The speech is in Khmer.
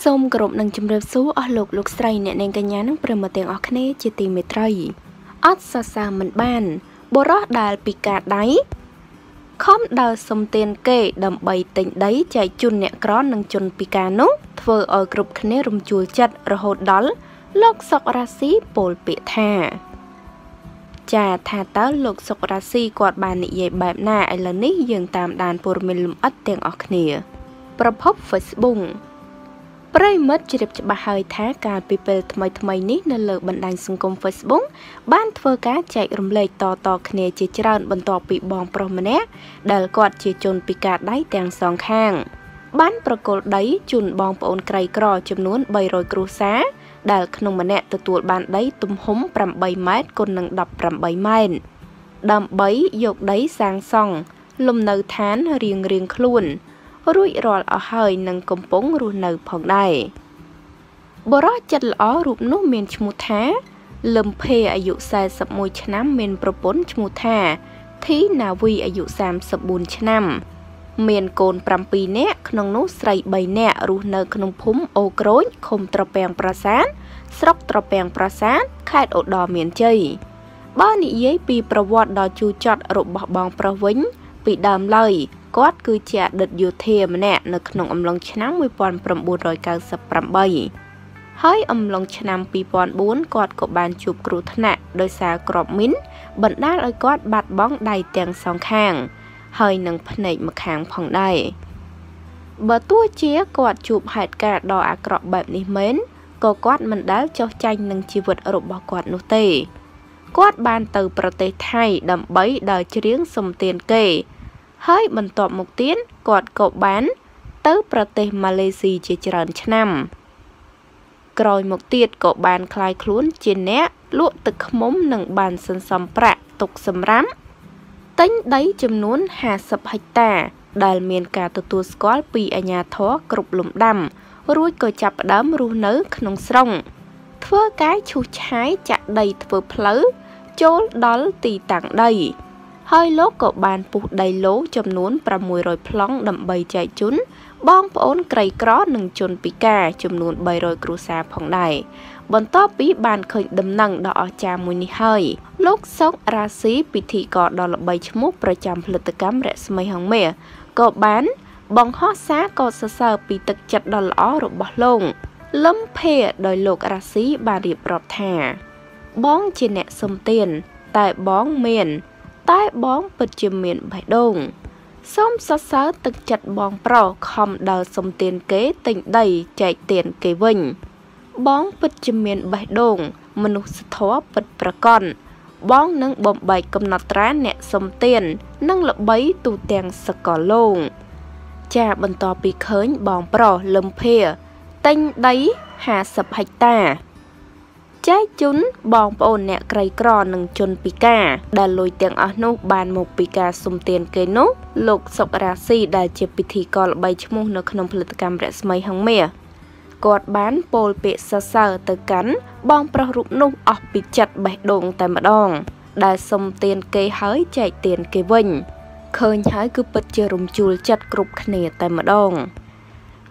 សូមគោរពនិងជម្រាបសួរអស់លោកលោកស្រីអ្នកនាងកញ្ញានិងប្រិមត្តទាំងអស់គ្នា ជាទីមេត្រីអត់សរសើរមិនបាន បរោះដែលពីការដៃខំដើរសំទានគេដើម្បីទិញដីចែកជូនអ្នកក្រនិងជនពិការនោះធ្វើឲ្យគ្រប់គ្នារំជួលចិត្តរហូតដល់លោកសុករាស៊ីពោលពាក្យថា ចាថាតើលោកសុករាស៊ីគាត់បាននិយាយបែបណាឥឡូវនេះយើងតាមដានព័ត៌មានលម្អិតទាំងអស់គ្នា ប្រភព Facebook ប្រិមិត្តជ្រាបច្បាស់ហើយថាកាលពីពេលថ្មីថ្មីនេះនៅលើបណ្ដាញសង្គម Facebook បានធ្វើការចែករំលែកតតគ្នាជាច្រើន បន្ទាប់ពីបងប្រុសម្នាក់ដែលគាត់ជាជនពិការដៃទាំងសងខាងបានប្រគល់ដីជូនបងប្អូនក្រីក្រចំនួន300គ្រួសារដែលក្នុងម្នាក់ទទួលបានដី ទំហំ8ម៉ែត្រគុណនឹង18ម៉ែត្រដើម្បីយកដីសាងសង់លំនៅឋានរៀងរៀងខ្លួនរួចរាល់អស់ហើយនឹងកំពុងរស់នៅផងដែរបរិយាចិត្តល្អរូបនោះមានឈ្មោះថាលឹមភេអាយុ41ឆ្នាំមានប្រពន្ធឈ្មោះថា ធីណាវីអាយុ34ឆ្នាំ មានកូន7នាក់ក្នុងនោះស្រី3នាក់រស់នៅក្នុងភូមិអូក្រូចឃុំត្រពាំងប្រាសាទស្រុកត្រពាំងប្រាសាទខេត្តឧត្តរមានជ័យបើនិយាយពីប្រវត្តិដ៏ជូរចត់របស់បង ប្រុសវិញ ពីដើមឡើយគាត់គឺជាអតីតយោធាម្នាក់នៅក្នុងអំឡុងឆ្នាំ1998ហើយអំឡុងឆ្នាំ2004គាត់ក៏បានជួបគ្រោះថ្នាក់ដោយសារគ្រាប់មីនបណ្ដាលឲ្យគាត់បាត់បង់ដៃទាំងសងខាង ហើយនិងភ្នែកម្ខាងផងដែរបើទោះជាគាត់ជួបហេតុការណ៍ដ៏អាក្រក់បែបនេះមែនក៏គាត់មិនដែលចោះចាញ់នឹងជីវិតរបស់គាត់នោះទេគាត់បានទៅប្រទេសថៃដើម្បីដើរច្រៀងសំទានគេហើយបន្ទាប់មកទៀតគាត់ក៏បាន ទៅប្រទេសម៉ាឡេស៊ីជាច្រើនឆ្នាំ ក្រោយមកទៀតក៏បានคลายខ្លួន ជាអ្នកលក់ទឹកឃ្មុំនិងបានសន្សំប្រាក់ទុកសម្រាប់ទិញដីចំនួន50ហិកតា ដែលមានការទទួលស្គាល់ពីអាជ្ញាធរគ្រប់លំដាំរួចក៏ចាប់ផ្ដើមរស់នៅក្នុងស្រុងធ្វើការឈូសឆាយចាក់ដីធ្វើផ្លូវចូលដល់ទីតាំងដីហើយលោកក៏បានពុះដីឡូចំនួន600ប្លង់ដើម្បីចែកជូនបងប្អូនក្រីក្រ និងជនពិការចំនួន300គ្រួសារផងដែរបន្ទាប់ពីបានឃើញដំណឹងដ៏អស្ចារ្យមួយនេះហើយលោកសុករាស៊ីពិធីករដ៏ល្បីឈ្មោះប្រចាំផលិតកម្មរស្មីហងមាសក៏បានបង្ហោះសារកោតសរសើរពីទឹកចិត្តដ៏ល្អរបស់លោកលឹមភេដោយលោករាស៊ីបានរៀបរាប់ថា បងជាអ្នកសំទៀនតែបងមានតែបងពិតជាមានបេះដូងសូមសរសើរទឹកចិត្តបងប្រុសខំដើរសុំទានគេទិញដីចែកទានគេវិញ បងពិតជាមានបេះដូង មនុស្សធម៌ពិតប្រកបបងនឹងបំបែកកំណត់ត្រាអ្នកសុំទាននិងល្បីទូទាំងសកលលោកចាបន្តពីឃើញបងប្រុសលឹមភាតែងដី50ហិកតាចែកជូនបងប្អូនអ្នកក្រីក្រនិងជនពិការដែលលុយទាំងអស់នោះ បានមកពីការសុំទានគេនោះ លោកសុករាស៊ីដែលជាពិធីករល្បីឈ្មោះនៅក្នុងផលិតកម្មរស្មីហង្មាគាត់បានពោលពាក្យសរសើរទៅកាន់បងប្រុសរូបនោះអស់ពីចិត្តបេះដូងតែម្ដង ដែលសុំទានគេហើយចែកទានគេវិញឃើញហើយគឺពិតជារំជួលចិត្តគ្រប់គ្នាតែម្ដង